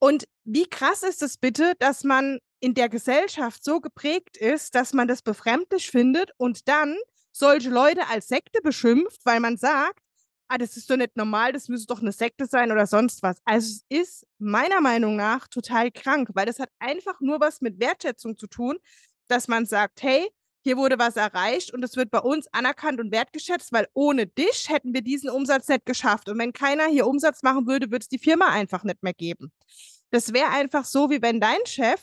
Und wie krass ist es bitte, dass man in der Gesellschaft so geprägt ist, dass man das befremdlich findet und dann solche Leute als Sekte beschimpft, weil man sagt, ah, das ist doch nicht normal, das müsste doch eine Sekte sein oder sonst was. Also es ist meiner Meinung nach total krank, weil das hat einfach nur was mit Wertschätzung zu tun, dass man sagt, hey, hier wurde was erreicht und es wird bei uns anerkannt und wertgeschätzt, weil ohne dich hätten wir diesen Umsatz nicht geschafft. Und wenn keiner hier Umsatz machen würde, würde es die Firma einfach nicht mehr geben. Das wäre einfach so, wie wenn dein Chef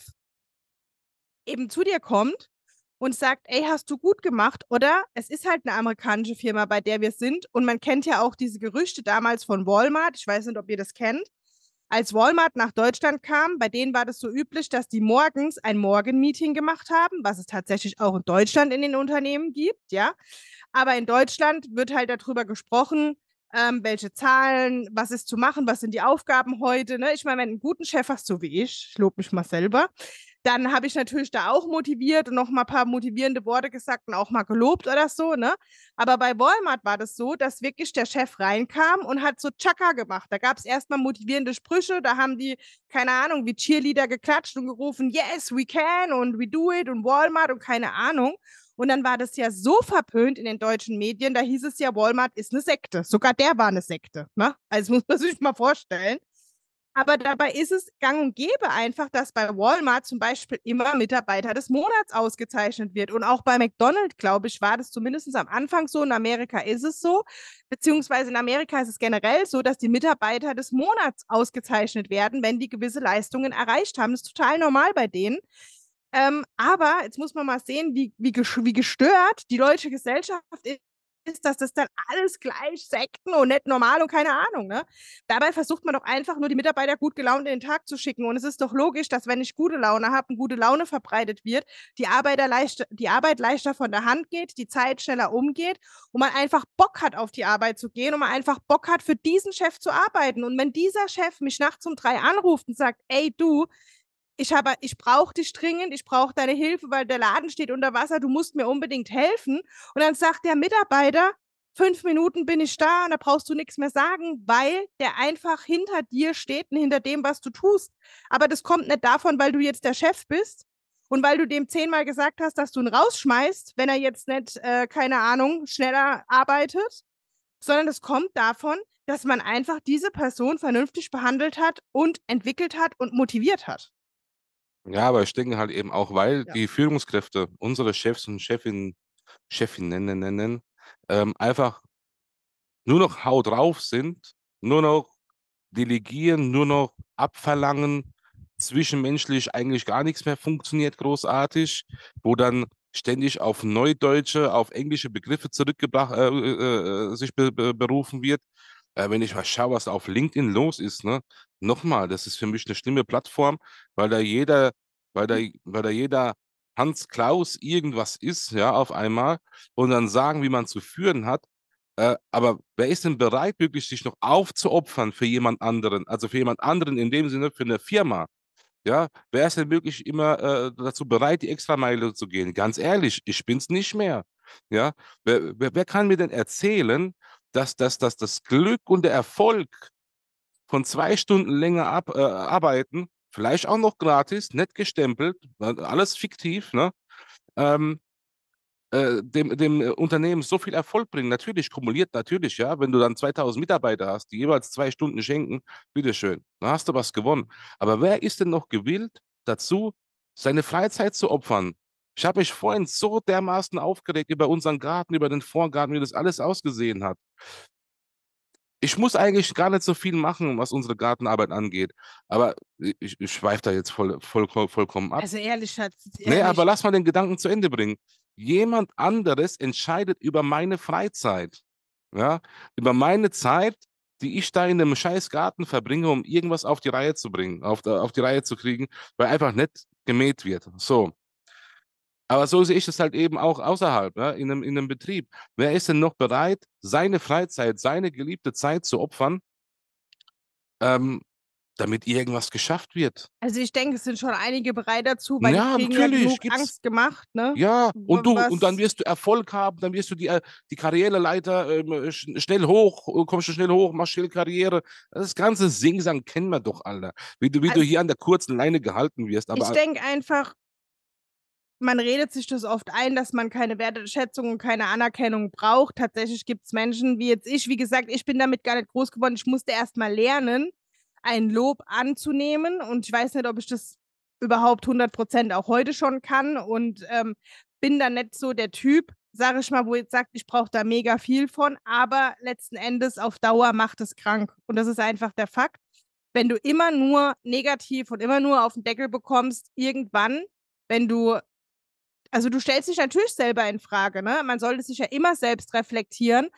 eben zu dir kommt und sagt, ey, hast du gut gemacht? Oder es ist halt eine amerikanische Firma, bei der wir sind. Und man kennt ja auch diese Gerüchte damals von Walmart. Ich weiß nicht, ob ihr das kennt. Als Walmart nach Deutschland kam, bei denen war das so üblich, dass die morgens ein Morgenmeeting gemacht haben, was es tatsächlich auch in Deutschland in den Unternehmen gibt, ja. Aber in Deutschland wird halt darüber gesprochen, ähm, welche Zahlen, was ist zu machen, was sind die Aufgaben heute. Ne? Ich meine, wenn du einen guten Chef hast, so wie ich, ich lobe mich mal selber, dann habe ich natürlich da auch motiviert und noch mal ein paar motivierende Worte gesagt und auch mal gelobt oder so, ne? Aber bei Walmart war das so, dass wirklich der Chef reinkam und hat so Chaka gemacht. Da gab es erstmal motivierende Sprüche, da haben die, keine Ahnung, wie Cheerleader geklatscht und gerufen, yes, we can und we do it und Walmart und keine Ahnung. Und dann war das ja so verpönt in den deutschen Medien, da hieß es ja, Walmart ist eine Sekte. Sogar der war eine Sekte. Ne? Also muss man sich mal vorstellen. Aber dabei ist es gang und gäbe einfach, dass bei Walmart zum Beispiel immer Mitarbeiter des Monats ausgezeichnet wird. Und auch bei McDonald's, glaube ich, war das zumindest am Anfang so. In Amerika ist es so. Beziehungsweise in Amerika ist es generell so, dass die Mitarbeiter des Monats ausgezeichnet werden, wenn die gewisse Leistungen erreicht haben. Das ist total normal bei denen. Ähm, aber jetzt muss man mal sehen, wie, wie, wie gestört die deutsche Gesellschaft ist, dass das dann alles gleich Sekten und nicht normal und keine Ahnung. Ne? Dabei versucht man doch einfach nur, die Mitarbeiter gut gelaunt in den Tag zu schicken. Und es ist doch logisch, dass wenn ich gute Laune habe und gute Laune verbreitet wird, die, Arbeiter leicht, die Arbeit leichter von der Hand geht, die Zeit schneller umgeht und man einfach Bock hat, auf die Arbeit zu gehen und man einfach Bock hat, für diesen Chef zu arbeiten. Und wenn dieser Chef mich nachts um drei anruft und sagt, ey du, ich habe, ich brauche dich dringend, ich brauche deine Hilfe, weil der Laden steht unter Wasser, du musst mir unbedingt helfen. Und dann sagt der Mitarbeiter, fünf Minuten bin ich da und da brauchst du nichts mehr sagen, weil der einfach hinter dir steht und hinter dem, was du tust. Aber das kommt nicht davon, weil du jetzt der Chef bist und weil du dem zehnmal gesagt hast, dass du ihn rausschmeißt, wenn er jetzt nicht, äh, keine Ahnung, schneller arbeitet, sondern das kommt davon, dass man einfach diese Person vernünftig behandelt hat und entwickelt hat und motiviert hat. Ja, aber ich denke halt eben auch, weil ja. die Führungskräfte, unsere Chefs und Chefin, Chefinnen nennen, ähm, einfach nur noch haut drauf sind, nur noch delegieren, nur noch abverlangen, zwischenmenschlich eigentlich gar nichts mehr funktioniert großartig, wo dann ständig auf Neudeutsche, auf englische Begriffe zurückgebracht, äh, äh, äh sich be be berufen wird. Äh, wenn ich mal schaue, was auf LinkedIn los ist, ne? nochmal, das ist für mich eine schlimme Plattform, weil da jeder, weil da, mhm. weil da jeder Hans Klaus irgendwas ist, ja, auf einmal und dann sagen, wie man zu führen hat. Äh, aber wer ist denn bereit, wirklich sich noch aufzuopfern für jemand anderen? Also für jemand anderen in dem Sinne für eine Firma. Ja, wer ist denn wirklich immer äh, dazu bereit, die Extrameile zu gehen? Ganz ehrlich, ich bin es nicht mehr. Ja, wer, wer, wer kann mir denn erzählen, dass, dass, dass das Glück und der Erfolg von zwei Stunden länger ab, äh, arbeiten, vielleicht auch noch gratis, nett gestempelt, äh, alles fiktiv, ne? Ähm, äh, dem, dem äh, Unternehmen so viel Erfolg bringen. Natürlich, kumuliert natürlich, ja. Wenn du dann 2000 Mitarbeiter hast, die jeweils zwei Stunden schenken, bitteschön, dann hast du was gewonnen. Aber wer ist denn noch gewillt dazu, seine Freizeit zu opfern? Ich habe mich vorhin so dermaßen aufgeregt über unseren Garten, über den Vorgarten, wie das alles ausgesehen hat ich muss eigentlich gar nicht so viel machen, was unsere Gartenarbeit angeht. Aber ich, ich schweife da jetzt voll, voll, vollkommen ab. Also ehrlich, Schatz. Ehrlich. Nee, aber lass mal den Gedanken zu Ende bringen. Jemand anderes entscheidet über meine Freizeit. Ja? Über meine Zeit, die ich da in einem scheiß Garten verbringe, um irgendwas auf die Reihe zu bringen, auf, äh, auf die Reihe zu kriegen, weil einfach nicht gemäht wird. So. Aber so sehe ich es halt eben auch außerhalb, ja, in, einem, in einem Betrieb. Wer ist denn noch bereit, seine Freizeit, seine geliebte Zeit zu opfern, ähm, damit irgendwas geschafft wird. Also ich denke, es sind schon einige bereit dazu, weil ja, die kriegen natürlich, ja genug gibt's... Angst gemacht, ne? Ja, und du, und dann wirst du Erfolg haben, dann wirst du die, äh, die Karriereleiter ähm, äh, schnell hoch, äh, kommst du schnell hoch, machst schnell Karriere. Das ganze Singsang kennen wir doch alle, wie du, wie also, du hier an der kurzen Leine gehalten wirst. Aber ich denke einfach, man redet sich das oft ein, dass man keine Wertschätzung und keine Anerkennung braucht. Tatsächlich gibt es Menschen wie jetzt ich, wie gesagt, ich bin damit gar nicht groß geworden. Ich musste erst mal lernen, ein Lob anzunehmen. Und ich weiß nicht, ob ich das überhaupt 100 Prozent auch heute schon kann. Und ähm, bin da nicht so der Typ, sage ich mal, wo jetzt sagt, ich brauche da mega viel von. Aber letzten Endes auf Dauer macht es krank. Und das ist einfach der Fakt. Wenn du immer nur negativ und immer nur auf den Deckel bekommst, irgendwann wenn du also du stellst dich natürlich selber in Frage, ne? Man sollte sich ja immer selbst reflektieren.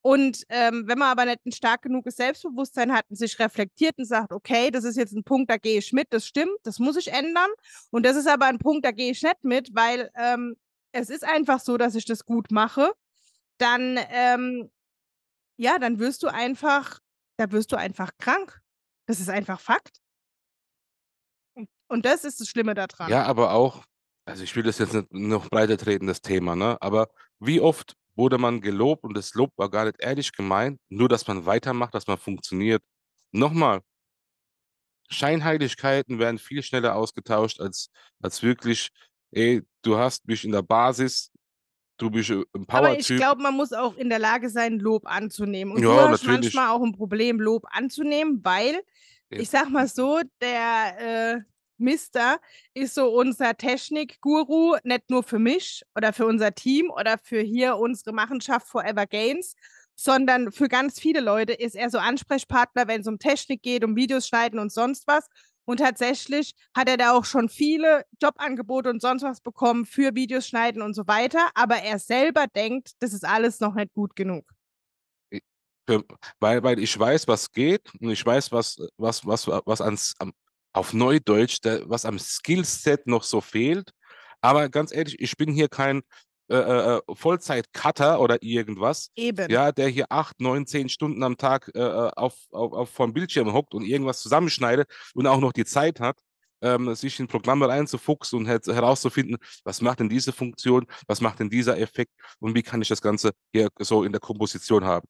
Und ähm, wenn man aber nicht ein stark genuges Selbstbewusstsein hat und sich reflektiert und sagt, okay, das ist jetzt ein Punkt, da gehe ich mit, das stimmt, das muss ich ändern. Und das ist aber ein Punkt, da gehe ich nicht mit, weil ähm, es ist einfach so, dass ich das gut mache, dann, ähm, ja, dann wirst du einfach, da wirst du einfach krank. Das ist einfach Fakt. Und, und das ist das Schlimme daran. Ja, aber auch, also ich will das jetzt nicht noch breiter treten, das Thema, ne? aber wie oft wurde man gelobt und das Lob war gar nicht ehrlich gemeint, nur dass man weitermacht, dass man funktioniert. Nochmal, Scheinheiligkeiten werden viel schneller ausgetauscht als, als wirklich, ey, du hast mich in der Basis, du bist ein power Aber ich glaube, man muss auch in der Lage sein, Lob anzunehmen. Und ja, du hast natürlich. manchmal auch ein Problem, Lob anzunehmen, weil, ja. ich sag mal so, der, äh, Mister ist so unser Technik-Guru, nicht nur für mich oder für unser Team oder für hier unsere Machenschaft Forever Games, sondern für ganz viele Leute ist er so Ansprechpartner, wenn es um Technik geht, um Videos schneiden und sonst was. Und tatsächlich hat er da auch schon viele Jobangebote und sonst was bekommen für Videos schneiden und so weiter. Aber er selber denkt, das ist alles noch nicht gut genug. Weil, weil ich weiß, was geht und ich weiß, was, was, was, was ans, auf Neudeutsch, da, was am Skillset noch so fehlt. Aber ganz ehrlich, ich bin hier kein äh, äh, äh Vollzeit-Cutter oder irgendwas. Eben. Ja, der hier acht, neun, zehn Stunden am Tag äh, äh auf, auf, auf vom Bildschirm hockt und irgendwas zusammenschneidet und auch noch die Zeit hat, ähm, sich in Programme reinzufuchsen und her herauszufinden, was macht denn diese Funktion, was macht denn dieser Effekt und wie kann ich das Ganze hier so in der Komposition haben.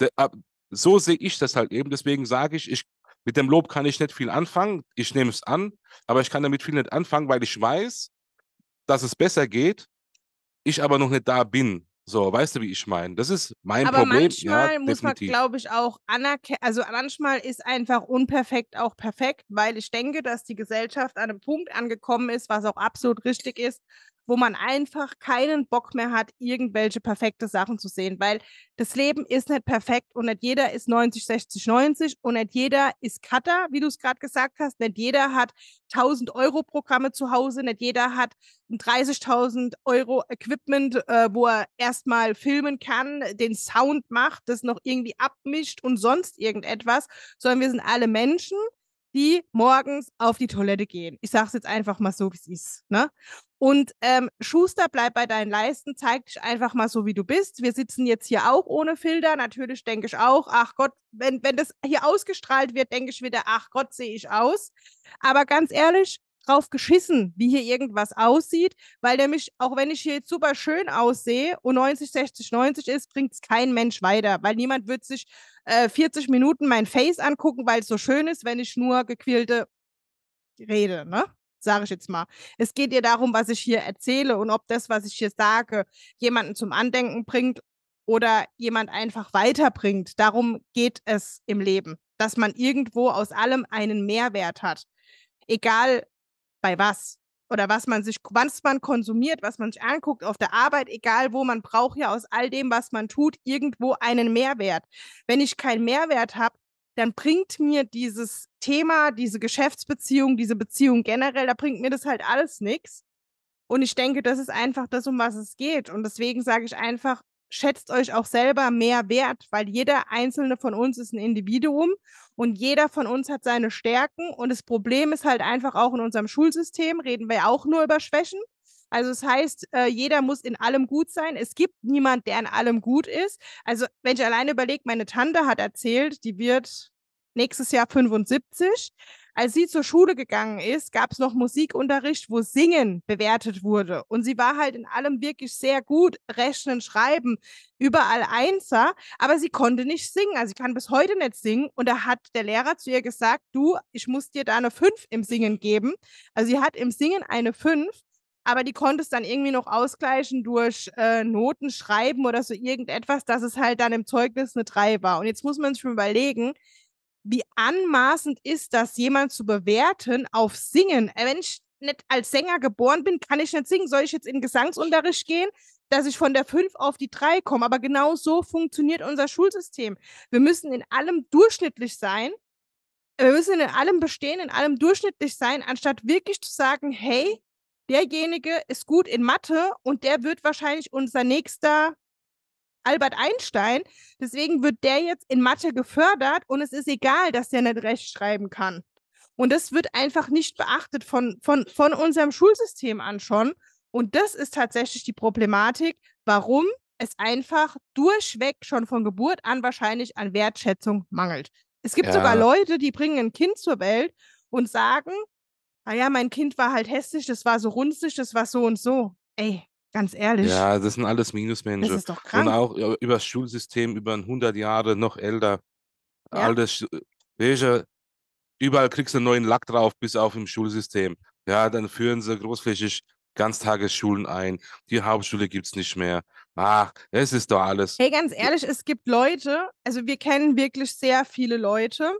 De, ab, so sehe ich das halt eben. Deswegen sage ich, ich mit dem Lob kann ich nicht viel anfangen. Ich nehme es an, aber ich kann damit viel nicht anfangen, weil ich weiß, dass es besser geht, ich aber noch nicht da bin. So, weißt du, wie ich meine? Das ist mein aber Problem. Manchmal ja, muss definitiv. man, glaube ich, auch anerkennen. Also manchmal ist einfach unperfekt auch perfekt, weil ich denke, dass die Gesellschaft an einem Punkt angekommen ist, was auch absolut richtig ist, wo man einfach keinen Bock mehr hat, irgendwelche perfekte Sachen zu sehen, weil das Leben ist nicht perfekt und nicht jeder ist 90, 60, 90 und nicht jeder ist Cutter, wie du es gerade gesagt hast. Nicht jeder hat 1000 Euro Programme zu Hause, nicht jeder hat 30.000 Euro Equipment, äh, wo er erstmal filmen kann, den Sound macht, das noch irgendwie abmischt und sonst irgendetwas, sondern wir sind alle Menschen die morgens auf die Toilette gehen. Ich sage es jetzt einfach mal so, wie es ist. Ne? Und ähm, Schuster, bleib bei deinen Leisten, zeig dich einfach mal so, wie du bist. Wir sitzen jetzt hier auch ohne Filter. Natürlich denke ich auch, ach Gott, wenn, wenn das hier ausgestrahlt wird, denke ich wieder, ach Gott, sehe ich aus. Aber ganz ehrlich, drauf geschissen, wie hier irgendwas aussieht, weil nämlich, auch wenn ich hier jetzt super schön aussehe und 90, 60, 90 ist, bringt es kein Mensch weiter, weil niemand wird sich äh, 40 Minuten mein Face angucken, weil es so schön ist, wenn ich nur gequälte rede, ne? Sage ich jetzt mal. Es geht ihr darum, was ich hier erzähle und ob das, was ich hier sage, jemanden zum Andenken bringt oder jemand einfach weiterbringt. Darum geht es im Leben, dass man irgendwo aus allem einen Mehrwert hat. Egal, bei was oder was man sich, was man konsumiert, was man sich anguckt auf der Arbeit, egal wo, man braucht ja aus all dem, was man tut, irgendwo einen Mehrwert. Wenn ich keinen Mehrwert habe, dann bringt mir dieses Thema, diese Geschäftsbeziehung, diese Beziehung generell, da bringt mir das halt alles nichts. Und ich denke, das ist einfach das, um was es geht. Und deswegen sage ich einfach, schätzt euch auch selber mehr wert, weil jeder einzelne von uns ist ein Individuum und jeder von uns hat seine Stärken. Und das Problem ist halt einfach auch in unserem Schulsystem, reden wir auch nur über Schwächen. Also das heißt, äh, jeder muss in allem gut sein. Es gibt niemand, der in allem gut ist. Also wenn ich alleine überlege, meine Tante hat erzählt, die wird nächstes Jahr 75 als sie zur Schule gegangen ist, gab es noch Musikunterricht, wo Singen bewertet wurde. Und sie war halt in allem wirklich sehr gut, Rechnen, Schreiben, überall Einser, aber sie konnte nicht singen. Also sie kann bis heute nicht singen. Und da hat der Lehrer zu ihr gesagt, du, ich muss dir da eine 5 im Singen geben. Also sie hat im Singen eine 5 aber die konnte es dann irgendwie noch ausgleichen durch äh, Noten schreiben oder so irgendetwas, dass es halt dann im Zeugnis eine 3 war. Und jetzt muss man sich schon überlegen, wie anmaßend ist das, jemand zu bewerten auf Singen. Äh, wenn ich nicht als Sänger geboren bin, kann ich nicht singen. Soll ich jetzt in Gesangsunterricht gehen, dass ich von der 5 auf die 3 komme? Aber genau so funktioniert unser Schulsystem. Wir müssen in allem durchschnittlich sein. Wir müssen in allem bestehen, in allem durchschnittlich sein, anstatt wirklich zu sagen, hey, derjenige ist gut in Mathe und der wird wahrscheinlich unser nächster Albert Einstein. Deswegen wird der jetzt in Mathe gefördert und es ist egal, dass der nicht recht schreiben kann. Und das wird einfach nicht beachtet von, von, von unserem Schulsystem an schon. Und das ist tatsächlich die Problematik, warum es einfach durchweg schon von Geburt an wahrscheinlich an Wertschätzung mangelt. Es gibt ja. sogar Leute, die bringen ein Kind zur Welt und sagen, naja, ah mein Kind war halt hässlich, das war so runzig, das war so und so. Ey, Ganz ehrlich. Ja, das sind alles Minusmenschen. Das ist doch krank. Und auch über das Schulsystem, über 100 Jahre, noch älter. Ja. All äh, welche, überall kriegst du einen neuen Lack drauf, bis auf im Schulsystem. Ja, dann führen sie großflächig Ganztagesschulen ein. Die Hauptschule gibt es nicht mehr. Ach, es ist doch alles. Hey, ganz ehrlich, es gibt Leute, also wir kennen wirklich sehr viele Leute,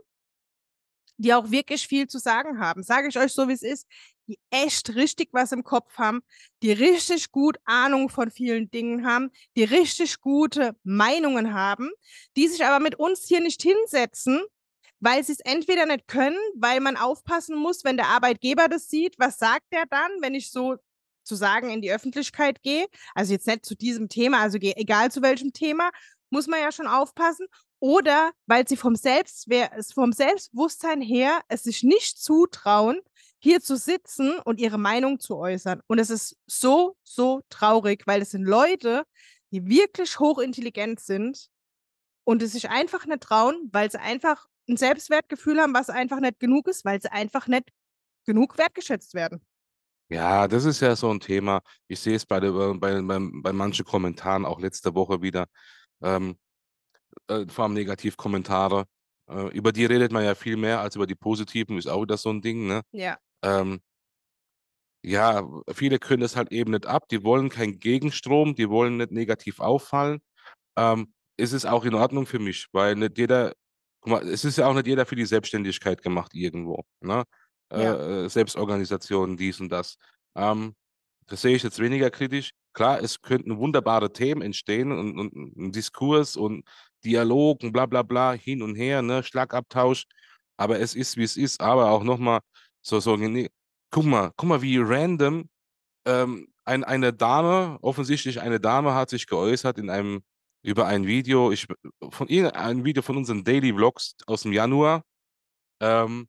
die auch wirklich viel zu sagen haben. Sage ich euch so, wie es ist, die echt richtig was im Kopf haben, die richtig gut Ahnung von vielen Dingen haben, die richtig gute Meinungen haben, die sich aber mit uns hier nicht hinsetzen, weil sie es entweder nicht können, weil man aufpassen muss, wenn der Arbeitgeber das sieht, was sagt er dann, wenn ich so zu sagen in die Öffentlichkeit gehe, also jetzt nicht zu diesem Thema, also egal zu welchem Thema, muss man ja schon aufpassen. Oder weil sie vom, Selbstwehr, vom Selbstbewusstsein her es sich nicht zutrauen, hier zu sitzen und ihre Meinung zu äußern. Und es ist so, so traurig, weil es sind Leute, die wirklich hochintelligent sind und es sich einfach nicht trauen, weil sie einfach ein Selbstwertgefühl haben, was einfach nicht genug ist, weil sie einfach nicht genug wertgeschätzt werden. Ja, das ist ja so ein Thema. Ich sehe es bei, bei, bei, bei manchen Kommentaren auch letzte Woche wieder ähm, äh, vor allem Negativkommentare. Äh, über die redet man ja viel mehr als über die positiven, ist auch wieder so ein Ding, ne? Ja. Ähm, ja, viele können das halt eben nicht ab, die wollen keinen Gegenstrom, die wollen nicht negativ auffallen. Ähm, ist es auch in Ordnung für mich, weil nicht jeder, guck mal, es ist ja auch nicht jeder für die Selbstständigkeit gemacht irgendwo, ne? Ja. Äh, äh Selbstorganisation, dies und das. Ähm, das sehe ich jetzt weniger kritisch. Klar, es könnten wunderbare Themen entstehen und, und ein Diskurs und Dialog und bla bla bla, hin und her, ne, Schlagabtausch. Aber es ist, wie es ist. Aber auch nochmal so, so, nee, guck mal, guck mal, wie random ähm, ein, eine Dame, offensichtlich eine Dame hat sich geäußert in einem, über ein Video, ich, von irgendein Video von unseren Daily Vlogs aus dem Januar. Ähm,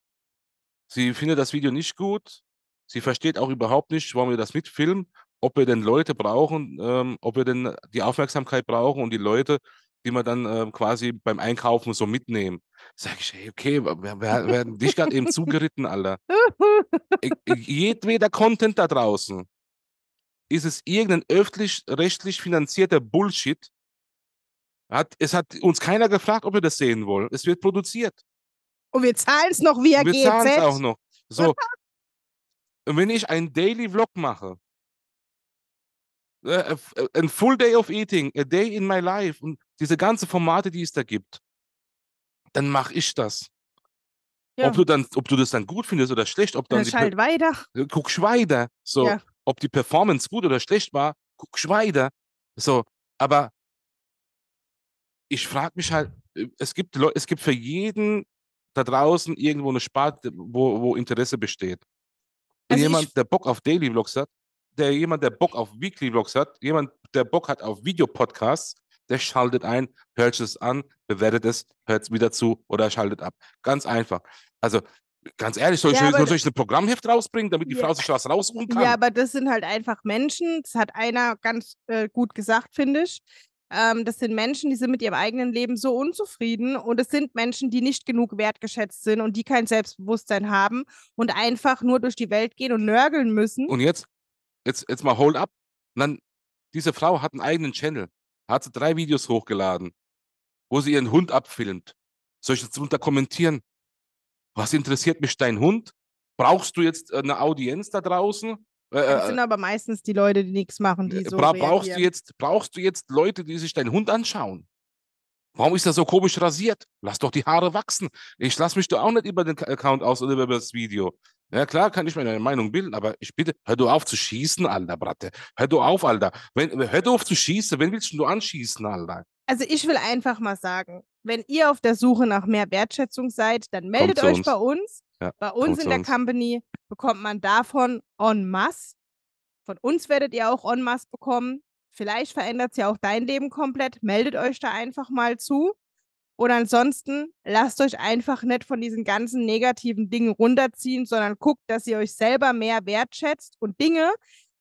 sie findet das Video nicht gut. Sie versteht auch überhaupt nicht, warum wir das mitfilmen ob wir denn Leute brauchen, ähm, ob wir denn die Aufmerksamkeit brauchen und die Leute, die wir dann ähm, quasi beim Einkaufen so mitnehmen. Sag ich, hey, okay, wir, werden dich gerade eben zugeritten, Alter. jedweder Content da draußen ist es irgendein öffentlich-rechtlich finanzierter Bullshit. Hat, es hat uns keiner gefragt, ob wir das sehen wollen. Es wird produziert. Und wir zahlen es noch via wir GZ. Wir zahlen es auch noch. So. (laughs) wenn ich einen Daily Vlog mache, äh, äh, äh, ein Full Day of Eating, a Day in My Life und diese ganzen Formate, die es da gibt, dann mache ich das. Ja. Ob, du dann, ob du das dann gut findest oder schlecht, ob dann. dann weiter. Äh, guckst weiter. So, ja. ob die Performance gut oder schlecht war, guckst weiter. So, aber ich frage mich halt, es gibt, es gibt für jeden da draußen irgendwo eine Sparte, wo, wo Interesse besteht. Wenn also jemand, der Bock auf Daily Vlogs hat, der jemand, der Bock auf Weekly Vlogs hat, jemand, der Bock hat auf Videopodcasts, der schaltet ein, hört es an, bewertet es, hört es wieder zu oder schaltet ab. Ganz einfach. Also ganz ehrlich, soll ich, ja, soll ich ein Programmheft rausbringen, damit die ja. Frau sich was rausruhen kann? Ja, aber das sind halt einfach Menschen. Das hat einer ganz äh, gut gesagt, finde ich. Ähm, das sind Menschen, die sind mit ihrem eigenen Leben so unzufrieden und es sind Menschen, die nicht genug wertgeschätzt sind und die kein Selbstbewusstsein haben und einfach nur durch die Welt gehen und nörgeln müssen. Und jetzt jetzt, jetzt mal hold up. Und dann, diese Frau hat einen eigenen Channel, hat sie drei Videos hochgeladen, wo sie ihren Hund abfilmt. Soll ich jetzt drunter kommentieren? Was interessiert mich dein Hund? Brauchst du jetzt eine äh, Audienz da draußen? Äh, das äh, sind aber meistens die Leute, die nichts machen, die so Bra brauchst du jetzt Brauchst du jetzt Leute, die sich deinen Hund anschauen? Warum ist er so komisch rasiert? Lass doch die Haare wachsen. Ich lasse mich doch auch nicht über den Account aus oder über das Video. Ja, klar kann ich mir eine Meinung bilden, aber ich bitte, hör du auf zu schießen, Alter, Bratte. Hör du auf, Alter. Wenn, hör du auf zu schießen. Wen willst du anschießen, Alter? Also ich will einfach mal sagen, wenn ihr auf der Suche nach mehr Wertschätzung seid, dann meldet euch uns. bei uns. Ja, bei uns in der uns. Company bekommt man davon en masse. Von uns werdet ihr auch en masse bekommen. Vielleicht verändert es ja auch dein Leben komplett. Meldet euch da einfach mal zu. Und ansonsten lasst euch einfach nicht von diesen ganzen negativen Dingen runterziehen, sondern guckt, dass ihr euch selber mehr wertschätzt und Dinge,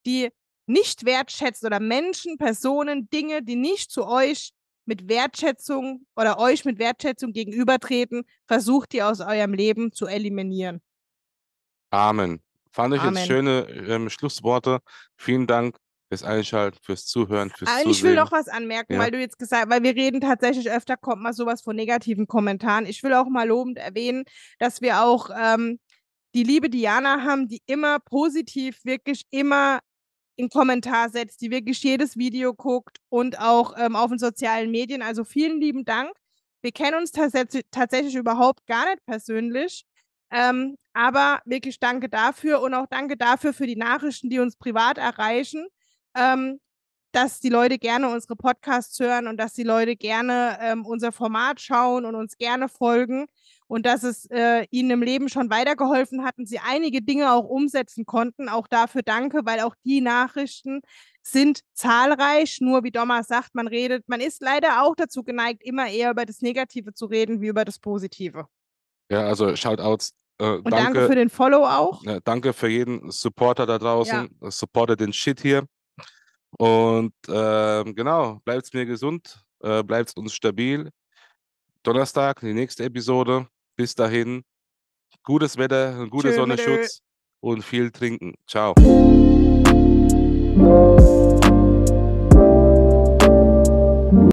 die nicht wertschätzt oder Menschen, Personen, Dinge, die nicht zu euch mit Wertschätzung oder euch mit Wertschätzung gegenübertreten, versucht ihr aus eurem Leben zu eliminieren. Amen. Fand ich Amen. jetzt schöne ähm, Schlussworte. Vielen Dank fürs Einschalten, fürs Zuhören, fürs Zuhören. Ich will noch was anmerken, ja. weil du jetzt gesagt, hast, weil wir reden tatsächlich öfter, kommt mal sowas von negativen Kommentaren. Ich will auch mal lobend erwähnen, dass wir auch ähm, die liebe Diana haben, die immer positiv, wirklich immer in Kommentar setzt, die wirklich jedes Video guckt und auch ähm, auf den sozialen Medien. Also vielen lieben Dank. Wir kennen uns tats tatsächlich überhaupt gar nicht persönlich. Ähm, aber wirklich danke dafür und auch danke dafür für die Nachrichten, die uns privat erreichen ähm, dass die Leute gerne unsere Podcasts hören und dass die Leute gerne ähm, unser Format schauen und uns gerne folgen und dass es äh, ihnen im Leben schon weitergeholfen hat und sie einige Dinge auch umsetzen konnten. Auch dafür danke, weil auch die Nachrichten sind zahlreich. Nur wie Dommer sagt, man redet, man ist leider auch dazu geneigt, immer eher über das Negative zu reden wie über das Positive. Ja, also Shoutouts. Äh, und danke, danke, für den Follow auch. Äh, danke für jeden Supporter da draußen. Ja. Supportet den Shit hier. Und ähm, genau, bleibt mir gesund, äh, bleibt's uns stabil. Donnerstag, die nächste Episode. Bis dahin, gutes Wetter, ein guter Sonnenschutz und viel trinken. Ciao.